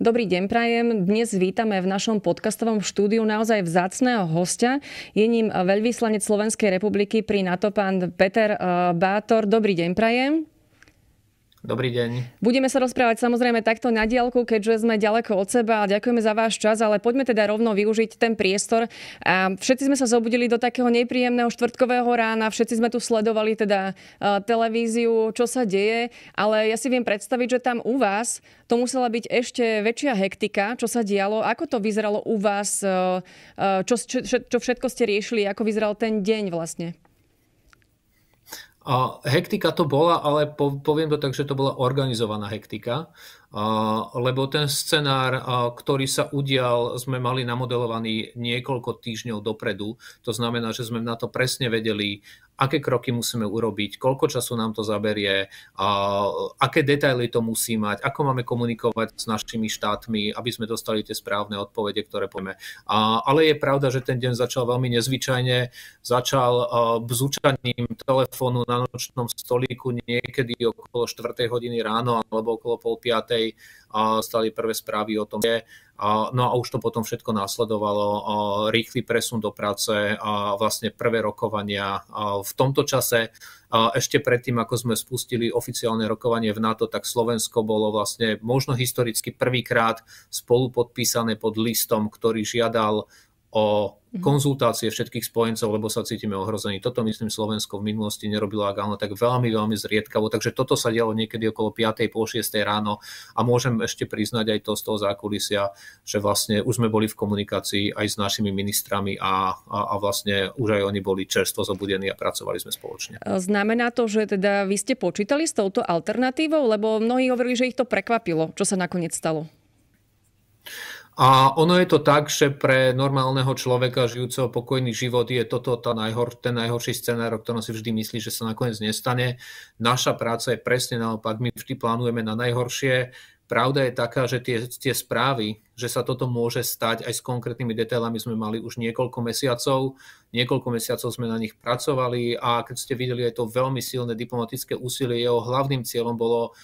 Dobrý deň, Prajem. Dnes vítame v našom podcastovom štúdiu naozaj vzácného hostia. Je ním veľvyslanec Slovenskej republiky pri NATO, pán Peter eh, Bátor. Dobrý deň, Prajem. Dobrý deň. Budeme sa rozprávať samozrejme takto na diálku, keďže sme ďaleko od seba a ďakujeme za váš čas, ale poďme teda rovno využiť ten priestor. A všetci sme sa zobudili do takého nepríjemného štvrtkového rána, všetci sme tu sledovali teda e, televíziu, čo sa deje, ale ja si viem predstaviť, že tam u vás to musela byť ešte väčšia hektika, čo sa dialo, ako to vyzeralo u vás, e, e, čo, čo, čo všetko ste riešili, ako vyzeral ten deň vlastne. A hektika to bola, ale poviem to tak, že to bola organizovaná hektika, a, lebo ten scenár, a, ktorý sa udial, sme mali namodelovaný niekoľko týždňov dopredu. To znamená, že sme na to presne vedeli, aké kroky musíme urobiť, koľko času nám to zaberie, a aké detaily to musí mať, ako máme komunikovať s našimi štátmi, aby sme dostali tie správne odpovede, ktoré povieme. A, ale je pravda, že ten deň začal veľmi nezvyčajne, začal bzučaním telefónu na nočnom stolíku niekedy okolo 4. hodiny ráno alebo okolo pol 5 stali prvé správy o tom, že no a už to potom všetko následovalo. Rýchly presun do práce, a vlastne prvé rokovania v tomto čase. Ešte predtým, ako sme spustili oficiálne rokovanie v NATO, tak Slovensko bolo vlastne možno historicky prvýkrát spolu podpísané pod listom, ktorý žiadal o mhm. konzultácie všetkých spojencov, lebo sa cítime ohrození. Toto myslím Slovensko v minulosti nerobilo, ak áno, tak veľmi, veľmi zriedkavo. Takže toto sa dialo niekedy okolo 5. pol 6. ráno a môžem ešte priznať aj to z toho zákulisia, že vlastne už sme boli v komunikácii aj s našimi ministrami a, a, a vlastne už aj oni boli čerstvo zobudení a pracovali sme spoločne. E, znamená to, že teda vy ste počítali s touto alternatívou, lebo mnohí hovorili, že ich to prekvapilo, čo sa nakoniec stalo. A ono je to tak, že pre normálneho človeka žijúceho pokojný život je toto tá najhor, ten najhorší scenár, o ktorom si vždy myslí, že sa nakoniec nestane. Naša práca je presne naopak, my vždy plánujeme na najhoršie. Pravda je taká, že tie, tie správy, že sa toto môže stať aj s konkrétnymi detailami sme mali už niekoľko mesiacov. Niekoľko mesiacov sme na nich pracovali a keď ste videli aj to veľmi silné diplomatické úsilie, jeho hlavným cieľom bolo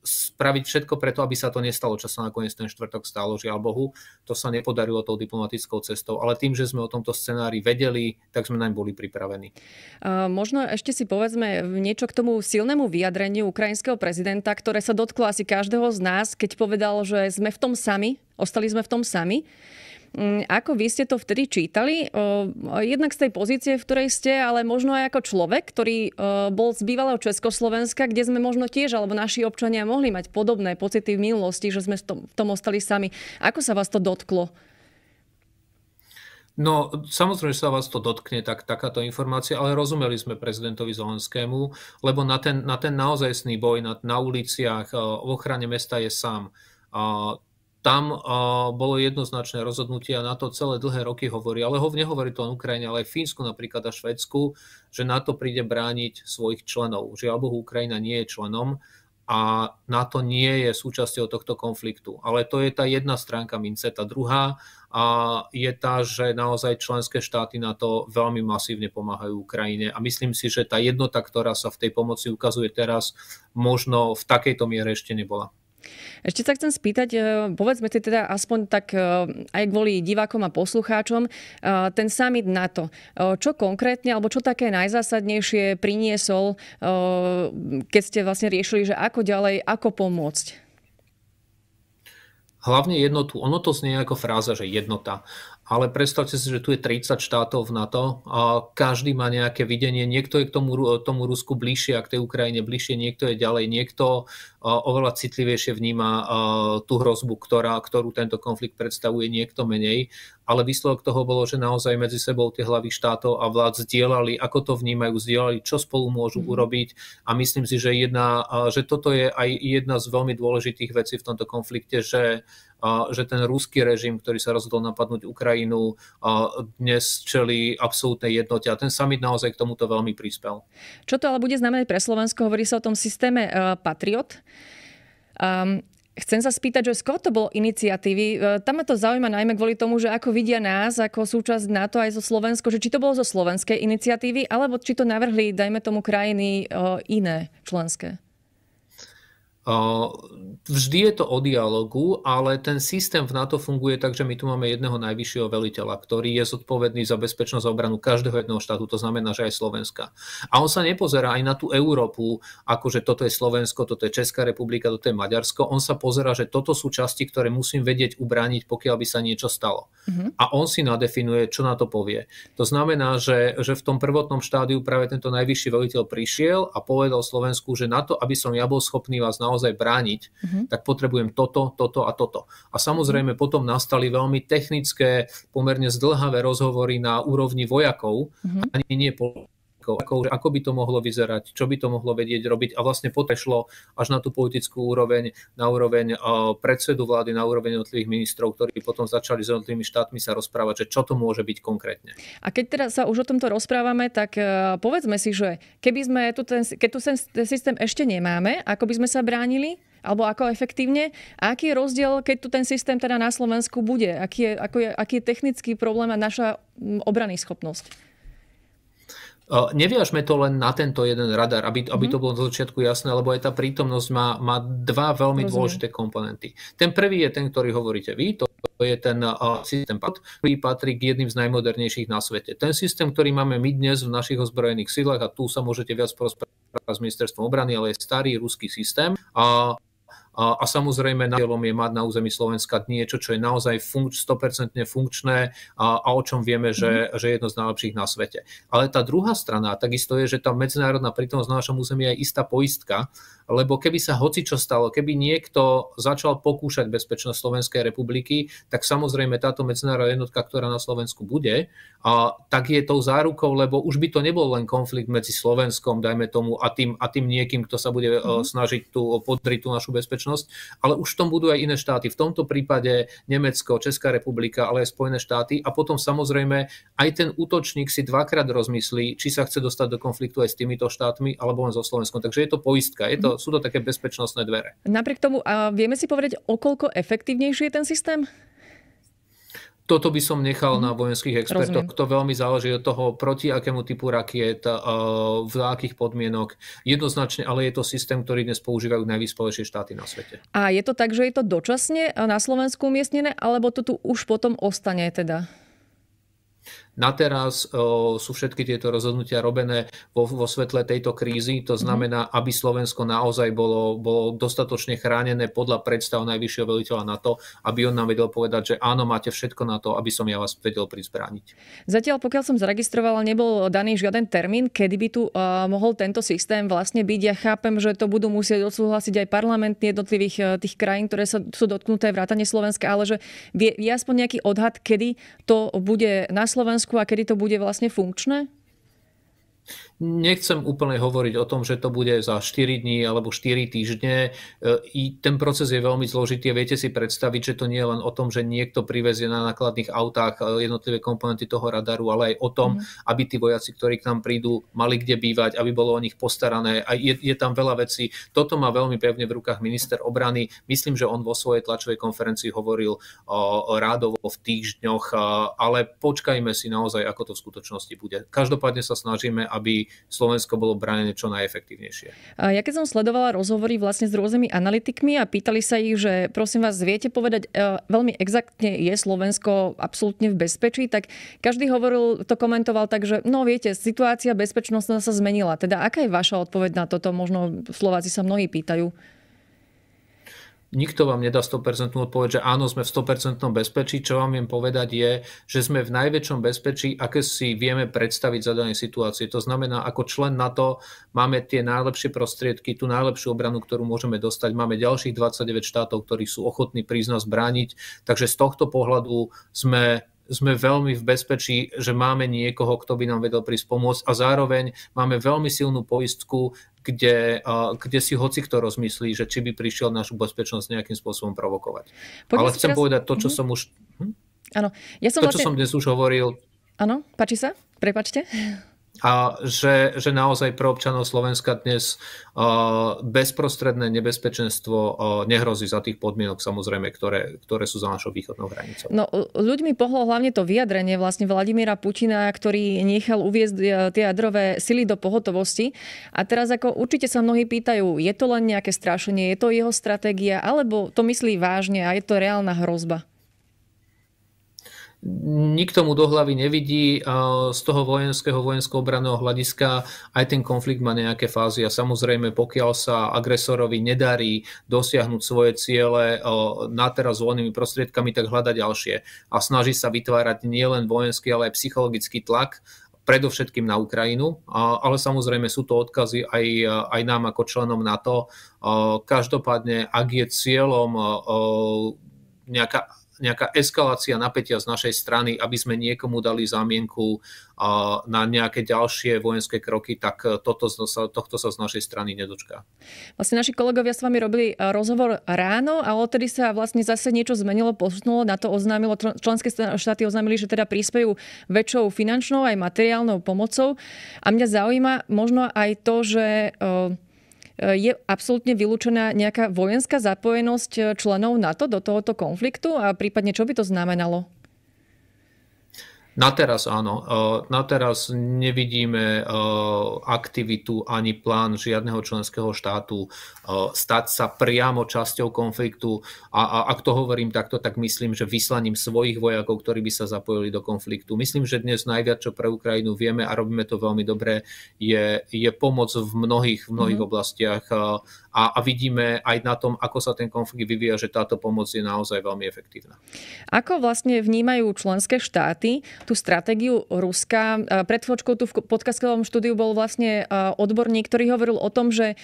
spraviť všetko preto, aby sa to nestalo, čo sa nakoniec ten štvrtok stalo, žiaľ Bohu. To sa nepodarilo tou diplomatickou cestou, ale tým, že sme o tomto scenári vedeli, tak sme naň boli pripravení. A možno ešte si povedzme niečo k tomu silnému vyjadreniu ukrajinského prezidenta, ktoré sa dotklo asi každého z nás, keď povedal, že sme v tom sami, ostali sme v tom sami. Mm, ako vy ste to vtedy čítali? Jednak z tej pozície, v ktorej ste, ale možno aj ako človek, ktorý bol z bývalého Československa, kde sme možno tiež, alebo naši občania mohli mať podobné pocity v minulosti, že sme v tom ostali sami. Ako sa vás to dotklo? No, samozrejme, že sa vás to dotkne tak, takáto informácia, ale rozumeli sme prezidentovi Zelenskému, lebo na ten, na ten naozajstný boj na, na uliciach, v ochrane mesta je sám. A tam bolo jednoznačné rozhodnutie a na to celé dlhé roky hovorí, ale ho nehovorí to len Ukrajine, ale aj Fínsku napríklad a Švedsku, že NATO príde brániť svojich členov. Žiaľ Bohu, Ukrajina nie je členom a NATO nie je súčasťou tohto konfliktu. Ale to je tá jedna stránka mince. Tá druhá a je tá, že naozaj členské štáty na to veľmi masívne pomáhajú Ukrajine a myslím si, že tá jednota, ktorá sa v tej pomoci ukazuje teraz, možno v takejto miere ešte nebola. Ešte sa chcem spýtať, e, povedzme si teda aspoň tak e, aj kvôli divákom a poslucháčom, e, ten summit NATO. Čo konkrétne, alebo čo také najzásadnejšie priniesol, keď ste vlastne riešili, že ako ďalej, ako pomôcť? Hlavne jednotu. Ono to znie ako fráza, že jednota ale predstavte si, že tu je 30 štátov v NATO a každý má nejaké videnie. Niekto je k tomu, tomu Rusku bližšie a k tej Ukrajine bližšie, niekto je ďalej, niekto oveľa citlivejšie vníma tú hrozbu, ktorá, ktorú tento konflikt predstavuje, niekto menej ale výsledok toho bolo, že naozaj medzi sebou tie hlavy štátov a vlád zdieľali, ako to vnímajú, zdieľali, čo spolu môžu mhm. urobiť a myslím si, že, jedna, že toto je aj jedna z veľmi dôležitých vecí v tomto konflikte, že že ten ruský režim, ktorý sa rozhodol napadnúť Ukrajinu, dnes čeli absolútnej jednote a ten summit naozaj k tomuto veľmi prispel. Čo to ale bude znamenať pre Slovensko? Hovorí sa o tom systéme e, Patriot. Ehm, Chcem sa spýtať, že skôr to bolo iniciatívy. E, tam ma to zaujíma najmä kvôli tomu, že ako vidia nás, ako súčasť NATO aj zo Slovensko, že či to bolo zo slovenskej iniciatívy, alebo či to navrhli, dajme tomu, krajiny e, iné členské. Eh, vždy je to o dialogu, ale ten systém v NATO funguje tak, že my tu máme jedného najvyššieho veliteľa, ktorý je zodpovedný za bezpečnosť a obranu každého jedného štátu, to znamená, že aj Slovenska. A on sa nepozerá aj na tú Európu, ako že toto je Slovensko, toto je Česká republika, toto je Maďarsko. On sa pozerá, že toto sú časti, ktoré musím vedieť ubrániť, pokiaľ by sa niečo stalo. Mm-hmm. A on si nadefinuje, čo na to povie. To znamená, že, že v tom prvotnom štádiu práve tento najvyšší veliteľ prišiel a povedal Slovensku, že na to, aby som ja bol schopný vás naozaj naozaj brániť, mm-hmm. tak potrebujem toto, toto a toto. A samozrejme mhm. potom nastali veľmi technické, pomerne zdlhavé rozhovory na úrovni vojakov, mm-hmm. ani nie politikov, ako, ako by to mohlo vyzerať, čo by to mohlo vedieť robiť a vlastne potešlo až na tú politickú úroveň, na úroveň eh, predsedu vlády, na úroveň jednotlivých ministrov, ktorí potom začali s jednotlivými štátmi sa rozprávať, že čo to môže byť konkrétne. A keď teda sa už o tomto rozprávame, tak eh, povedzme si, že keby sme tu ten, keď tu ten systém ešte nemáme, ako by sme sa bránili? alebo ako efektívne. A aký je rozdiel, keď tu ten systém teda na Slovensku bude? Aký je, ako je, aký je technický problém a naša mm, obrany schopnosť? Neviažme to len na tento jeden radar, aby, mm-hmm. aby to mhm. bolo na začiatku jasné, lebo aj tá prítomnosť má, má dva veľmi Rozumiem. dôležité komponenty. Ten prvý je ten, ktorý hovoríte vy, to je ten systém PAT, ktorý patrí k jedným z najmodernejších na svete. Ten systém, ktorý máme my dnes v našich ozbrojených silách, a tu sa môžete viac porozprávať s ministerstvom obrany, ale je starý ruský systém, Uh, a, a samozrejme, cieľom je mať na území Slovenska niečo, čo je naozaj funk- 100% funkčné a, a o čom vieme, že, mhm. že je jedno z najlepších na svete. Ale tá druhá strana takisto je, že tá medzinárodná prítomnosť na našom území je istá poistka, lebo keby sa hoci čo stalo, keby niekto začal pokúšať bezpečnosť Slovenskej republiky, tak samozrejme táto medzinárodná jednotka, ktorá na Slovensku bude, a tak je tou zárukou, lebo už by to nebol len konflikt medzi Slovenskom, dajme tomu, a tým, a tým niekým, kto sa bude mm-hmm. snažiť tu podriť tú našu bezpečnosť, bezpečnosť, ale už v tom budú aj iné štáty. V tomto prípade Nemecko, Česká republika, ale aj Spojené štáty a potom samozrejme aj ten útočník si dvakrát rozmyslí, či sa chce dostať do konfliktu aj s týmito štátmi alebo len so Slovenskom. Takže je to poistka, je to, mhm. sú to také bezpečnostné dvere. Napriek tomu, a vieme si povedať, o koľko efektívnejší je ten systém? toto by som nechal mm. na mhm. vojenských expertoch. Rozumiem. To veľmi záleží od toho, proti akému typu rakiet, eh, v akých podmienok. Jednoznačne, ale je to systém, ktorý dnes používajú najvyspelejšie štáty na svete. A je to tak, že je to dočasne eh, na Slovensku umiestnené, alebo to tu už potom ostane teda? Na teraz eh, sú všetky tieto rozhodnutia robené vo, vo svetle tejto krízy, to mhm. znamená, aby Slovensko naozaj bolo, bolo dostatočne chránené podľa predstav najvyššieho veliteľa na to, aby on nám vedel povedať, že áno, máte všetko na to, aby som ja vás vedel prizbrániť. Zatiaľ, pokiaľ som zaregistrovala, nebol daný žiaden termín, kedy by tu uh, mohol tento systém vlastne byť. Ja chápem, že to budú musieť odsúhlasiť aj parlament, jednotlivých uh, tých krajín, ktoré sa, sú dotknuté vrátane Slovenska, ale že je aspoň nejaký odhad, kedy to bude na Slovensku Slovensku a kedy to bude vlastne funkčné? Nechcem úplne hovoriť o tom, že to bude za 4 dní alebo 4 týždne. E, I ten proces je veľmi zložitý a viete si predstaviť, že to nie je len o tom, že niekto privezie na nákladných autách e, jednotlivé komponenty toho radaru, ale aj o tom, mm. aby tí vojaci, ktorí k nám prídu, mali kde bývať, aby bolo o nich postarané. A je, je tam veľa vecí. Toto má veľmi pevne v rukách minister obrany. Myslím, že on vo svojej tlačovej konferencii hovoril o, o rádovo v týždňoch, ale počkajme si naozaj, ako to v skutočnosti bude. Každopádne sa snažíme, aby Slovensko bolo bránené čo najefektívnejšie. Ja keď som sledovala rozhovory vlastne s rôznymi analytikmi a pýtali sa ich, že prosím vás, viete povedať e, veľmi exaktne, je Slovensko absolútne v bezpečí, tak každý hovoril, to komentoval tak, že no viete, situácia bezpečnostná sa zmenila. Teda aká je vaša odpoveď na toto? Možno Slováci sa mnohí pýtajú nikto vám nedá 100% odpoveď, že áno, sme v 100% bezpečí. Čo vám viem povedať je, že sme v najväčšom bezpečí, aké si vieme predstaviť za danej situácie. To znamená, ako člen NATO máme tie najlepšie prostriedky, tú najlepšiu obranu, ktorú môžeme dostať. Máme ďalších 29 štátov, ktorí sú ochotní prísť nás brániť. Takže z tohto pohľadu sme sme veľmi v bezpečí, že máme niekoho, kto by nám vedel prísť pomôcť a zároveň máme veľmi silnú poistku, kde, kde si hoci kto rozmyslí, že či by prišiel našu bezpečnosť nejakým spôsobom provokovať. Poďme Ale chcem teraz... povedať to, čo mm-hmm. som už... Hm? Áno. Hm? Ja som to, vlastne... čo som dnes už hovoril... Áno, páči sa? Prepačte a že, že naozaj pre občanov Slovenska dnes bezprostredné nebezpečenstvo nehrozí za tých podmienok samozrejme, ktoré, ktoré sú za našou východnou hranicou. No, ľuďmi pohlo hlavne to vyjadrenie vlastne Vladimíra Putina, ktorý nechal uviezť e, tie jadrové sily do pohotovosti. A teraz ako určite sa mnohí pýtajú, je to len nejaké strašenie, je to jeho stratégia, alebo to myslí vážne a je to reálna hrozba? nikto mu do hlavy nevidí z toho vojenského, vojensko-obranného hľadiska aj ten konflikt má nejaké fázy a samozrejme pokiaľ sa agresorovi nedarí dosiahnuť svoje ciele na teraz voľnými prostriedkami, tak hľada ďalšie a snaží sa vytvárať nielen vojenský, ale aj psychologický tlak predovšetkým na Ukrajinu, ale samozrejme sú to odkazy aj, aj nám ako členom NATO. Každopádne, ak je cieľom nejaká nejaká eskalácia napätia z našej strany, aby sme niekomu dali zámienku na nejaké ďalšie vojenské kroky, tak e, toto, tohto sa z našej strany nedočká. Vlastne naši kolegovia s vami robili e, rozhovor ráno a odtedy sa vlastne zase niečo zmenilo, posunulo, na to oznámilo, členské štáty oznámili, že teda prispejú väčšou finančnou aj materiálnou pomocou. A mňa zaujíma možno aj to, že e, je absolútne vylúčená nejaká vojenská zapojenosť eh, členov NATO do tohoto konfliktu a prípadne čo by to znamenalo? Na teraz áno. Na teraz nevidíme aktivitu ani plán žiadneho členského štátu stať sa priamo časťou konfliktu. A, ak to hovorím takto, tak myslím, že vyslaním svojich vojakov, ktorí by sa zapojili do konfliktu. Myslím, že dnes najviac, čo pre Ukrajinu vieme a robíme to veľmi dobre, je, je pomoc v mnohých, v mnohých mm-hmm. oblastiach. A, a vidíme aj na tom, ako sa ten konflikt vyvíja, že táto pomoc je naozaj veľmi efektívna. Ako vlastne vnímajú členské štáty tú stratégiu Ruska. Pred chvíľočkou tu v podcastovom štúdiu bol vlastne odborník, ktorý hovoril o tom, že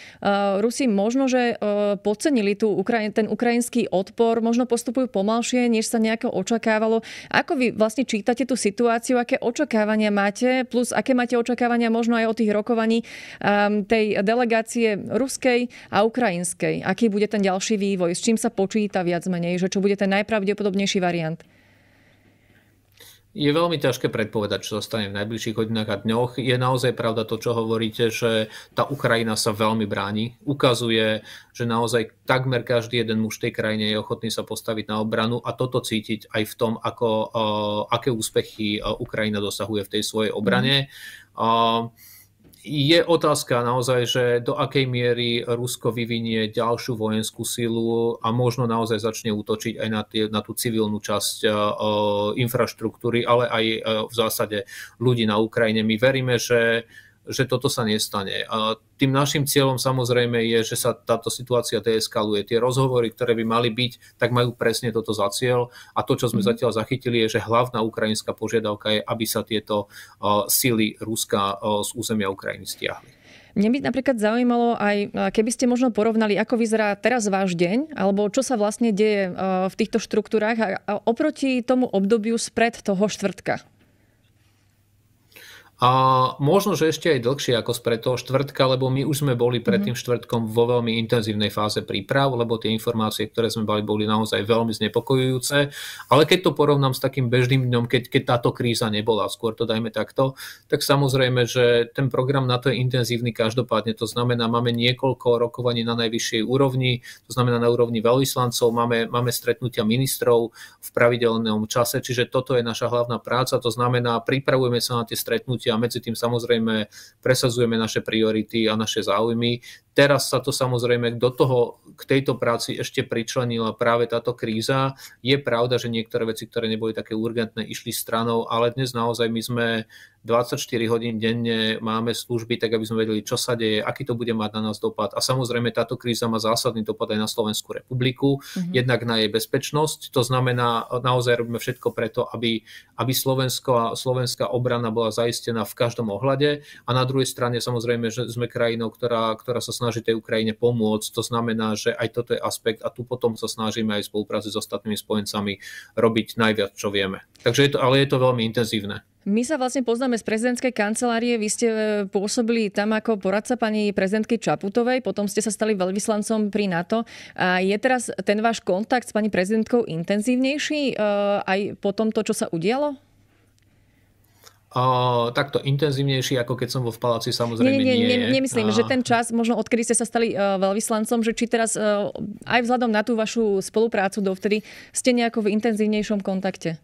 Rusi možno, že podcenili tú, ten ukrajinský odpor, možno postupujú pomalšie, než sa nejako očakávalo. Ako vy vlastne čítate tú situáciu, aké očakávania máte, plus aké máte očakávania možno aj od tých rokovaní tej delegácie ruskej a ukrajinskej? Aký bude ten ďalší vývoj? S čím sa počíta viac menej? Že čo bude ten najpravdepodobnejší variant? je veľmi ťažké predpovedať, čo sa stane v najbližších hodinách a dňoch. Je naozaj pravda to, čo hovoríte, že tá Ukrajina sa veľmi bráni. Ukazuje, že naozaj takmer každý jeden muž tej krajine je ochotný sa postaviť na obranu a toto cítiť aj v tom, ako, eh, aké úspechy eh, Ukrajina dosahuje v tej svojej obrane. Mm. Eh, je otázka naozaj, že do akej miery Rusko vyvinie ďalšiu vojenskú silu a možno naozaj začne útočiť aj na, tie, na tú civilnú časť uh, infraštruktúry, ale aj uh, v zásade ľudí na Ukrajine. My veríme, že uh, že toto sa nestane. A tým našim cieľom samozrejme je, že sa táto situácia deeskaluje. Tie rozhovory, ktoré by mali byť, tak majú presne toto za cieľ. A to, čo sme mhm. zatiaľ zachytili, je, že hlavná ukrajinská požiadavka je, aby sa tieto sily Ruska z územia Ukrajiny stiahli. Mne by napríklad zaujímalo aj, keby ste možno porovnali, ako vyzerá teraz váš deň, alebo čo sa vlastne deje v týchto štruktúrách oproti tomu obdobiu spred toho štvrtka. A možno, že ešte aj dlhšie ako spred toho štvrtka, lebo my už sme boli pred mhm. tým štvrtkom vo veľmi intenzívnej fáze príprav, lebo tie informácie, ktoré sme mali, boli naozaj veľmi znepokojujúce. Ale keď to porovnám s takým bežným dňom, keď, keď táto kríza nebola, skôr to dajme takto, tak samozrejme, že ten program na to je intenzívny každopádne. To znamená, máme niekoľko rokovaní na najvyššej úrovni, to znamená na úrovni veľvyslancov, máme, máme stretnutia ministrov v pravidelnom čase, čiže toto je naša hlavná práca, to znamená, pripravujeme sa na tie stretnutia rozhodnutia a medzi tým samozrejme presazujeme naše priority a naše záujmy. Teraz sa to samozrejme do toho, k tejto práci ešte pričlenila práve táto kríza. Je pravda, že niektoré veci, ktoré neboli také urgentné, išli stranou, ale dnes naozaj my sme 24 hodín denne máme služby, tak aby sme vedeli, čo sa deje, aký to bude mať na nás dopad. A samozrejme táto kríza má zásadný dopad aj na Slovenskú republiku, mm-hmm. jednak na jej bezpečnosť. To znamená, naozaj robíme všetko preto, aby, aby Slovensko, slovenská obrana bola zaistená v každom ohľade. A na druhej strane samozrejme, že sme krajinou, ktorá, ktorá sa snaží tej Ukrajine pomôcť. To znamená, že aj toto je aspekt a tu potom sa snažíme aj v spolupráci s ostatnými spojencami robiť najviac, čo vieme. Takže je to, ale je to veľmi intenzívne. My sa vlastne poznáme z prezidentskej kancelárie. Vy ste e, pôsobili tam ako poradca pani prezidentky Čaputovej, potom ste sa stali veľvyslancom pri NATO. A je teraz ten váš kontakt s pani prezidentkou intenzívnejší e, aj po tomto, čo sa udialo? Uh, takto intenzívnejší, ako keď som vo v paláci, samozrejme nie, nie, nie, nie Nemyslím, uh. že ten čas, možno odkedy ste sa stali uh, veľvyslancom, že či teraz uh, aj vzhľadom na tú vašu spoluprácu dovtedy ste nejako v intenzívnejšom kontakte?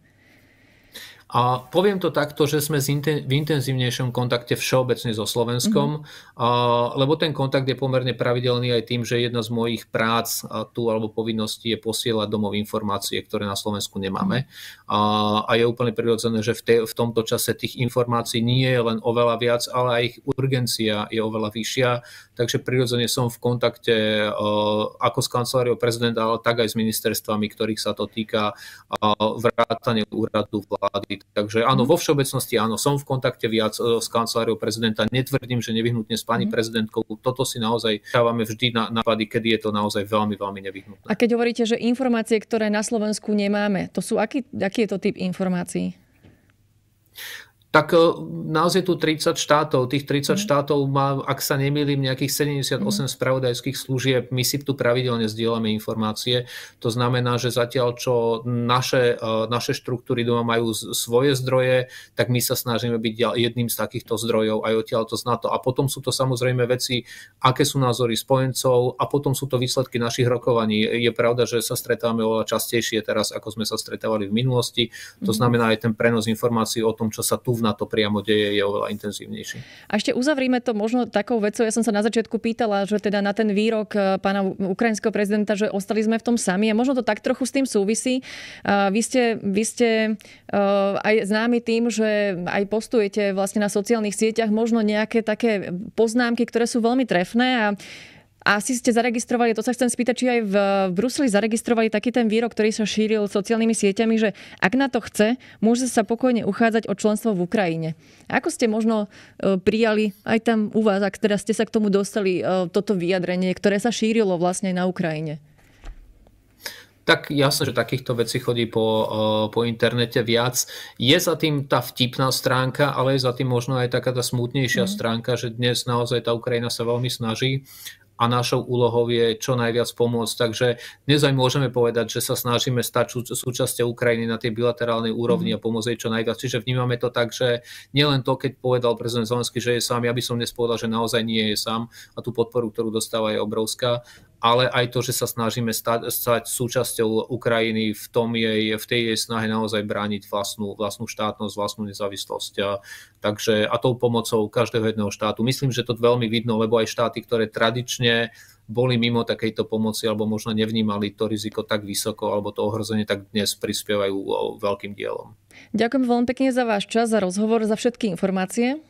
A poviem to takto, že sme v intenzívnejšom kontakte všeobecne so Slovenskom, mm-hmm. a, lebo ten kontakt je pomerne pravidelný aj tým, že jedna z mojich prác a tu alebo povinností je posielať domov informácie, ktoré na Slovensku nemáme. A, a je úplne prirodzené, že v, te, v tomto čase tých informácií nie je len oveľa viac, ale aj ich urgencia je oveľa vyššia, takže prirodzene som v kontakte ako s kanceláriou prezidenta, ale tak aj s ministerstvami, ktorých sa to týka, vrátane úradu vlády. Takže áno, mhm. vo všeobecnosti áno, som v kontakte viac s kanceláriou prezidenta. Netvrdím, že nevyhnutne s pani mhm. prezidentkou. Toto si naozaj dávame vždy na nápady, kedy je to naozaj veľmi, veľmi nevyhnutné. A keď hovoríte, že informácie, ktoré na Slovensku nemáme, to sú aký, aký je to typ informácií? tak e, naozaj tu 30 štátov, tých 30 mhm. štátov má, ak sa nemýlim, nejakých 78 mhm. spravodajských služieb. My si tu pravidelne zdieľame informácie. To znamená, že zatiaľ, čo naše, e, naše štruktúry doma majú svoje zdroje, tak my sa snažíme byť jedným z takýchto zdrojov aj odtiaľ to z NATO. A potom sú to samozrejme veci, aké sú názory spojencov a potom sú to výsledky našich rokovaní. Je pravda, že sa stretávame oveľa častejšie teraz, ako sme sa stretávali v minulosti. To mhm. znamená aj ten prenos informácií o tom, čo sa tu na to priamo deje, je oveľa intenzívnejší. A ešte uzavrime to možno takou vecou. Ja som sa na začiatku pýtala, že teda na ten výrok eh, pána ukrajinského prezidenta, že ostali sme v tom sami a možno to tak trochu s tým súvisí. Vy ste, vy ste eh, aj známi tým, že aj postujete vlastne na sociálnych sieťach možno nejaké také poznámky, ktoré sú veľmi trefné a asi ste zaregistrovali, to sa chcem spýtať, či aj v Bruseli zaregistrovali taký ten výrok, ktorý sa šíril sociálnymi sieťami, že ak na to chce, môže sa pokojne uchádzať o členstvo v Ukrajine. Ako ste možno e, prijali aj tam u vás, ak teda ste sa k tomu dostali, e, toto vyjadrenie, ktoré sa šírilo vlastne na Ukrajine? Tak jasné, že takýchto vecí chodí po, e, po internete viac. Je za tým tá vtipná stránka, ale je za tým možno aj taká tá smutnejšia mm. stránka, že dnes naozaj tá Ukrajina sa veľmi snaží a našou úlohou je čo najviac pomôcť. Takže dnes aj môžeme povedať, že sa snažíme stať súčasťou Ukrajiny na tej bilaterálnej úrovni mm. a pomôcť jej čo najviac. Čiže vnímame to tak, že nielen to, keď povedal prezident Zelenský, že je sám, ja by som dnes povedal, že naozaj nie je sám a tú podporu, ktorú dostáva je obrovská, ale aj to, že sa snažíme stať, stať súčasťou Ukrajiny v, tom jej, v tej jej snahe naozaj brániť vlastnú, vlastnú štátnosť, vlastnú nezávislosť. A, takže a tou pomocou každého jedného štátu. Myslím, že to veľmi vidno, lebo aj štáty, ktoré tradične boli mimo takejto pomoci alebo možno nevnímali to riziko tak vysoko alebo to ohrozenie, tak dnes prispievajú veľkým dielom. Ďakujem veľmi pekne za váš čas, za rozhovor, za všetky informácie.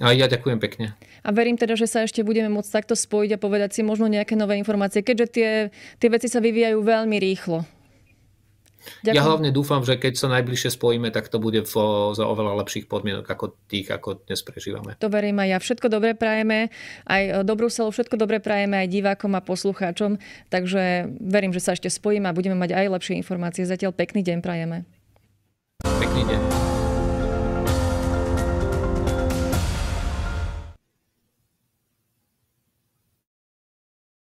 A ja ďakujem pekne. A verím teda, že sa ešte budeme môcť takto spojiť a povedať si možno nejaké nové informácie, keďže tie, tie veci sa vyvíjajú veľmi rýchlo. Ďakujem. Ja hlavne dúfam, že keď sa najbližšie spojíme, tak to bude vo, za oveľa lepších podmienok ako tých, ako dnes prežívame. To verím aj ja. Všetko dobre prajeme, aj do Bruselu všetko dobre prajeme aj divákom a poslucháčom, takže verím, že sa ešte spojíme a budeme mať aj lepšie informácie. Zatiaľ pekný deň prajeme. Pekný deň.